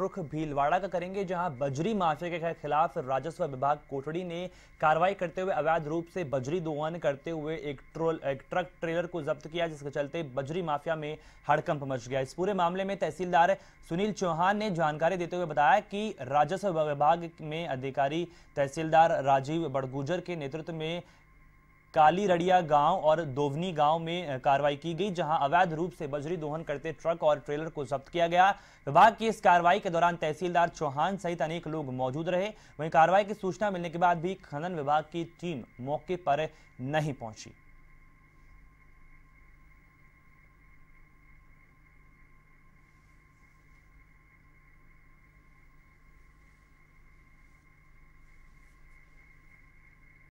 रुख भीलवाड़ा का करेंगे जहां बजरी माफिया के खिलाफ राजस्व विभाग कोठड़ी ने कार्रवाई करते हुए अवैध रूप से बजरी दोहन करते हुए एक ट्रोल एक ट्रक ट्रेलर को जब्त किया जिसके चलते बजरी माफिया में हड़कंप मच गया इस पूरे मामले में तहसीलदार सुनील चौहान ने जानकारी देते हुए बताया कि राजस्व विभाग में अधिकारी तहसीलदार राजीव बड़गुजर के नेतृत्व में काली रड़िया गांव और दोवनी गांव में कार्रवाई की गई जहां अवैध रूप से बजरी दोहन करते ट्रक और ट्रेलर को जब्त किया गया विभाग की इस कार्रवाई के दौरान तहसीलदार चौहान सहित अनेक लोग मौजूद रहे वहीं कार्रवाई की सूचना मिलने के बाद भी खनन विभाग की टीम मौके पर नहीं पहुंची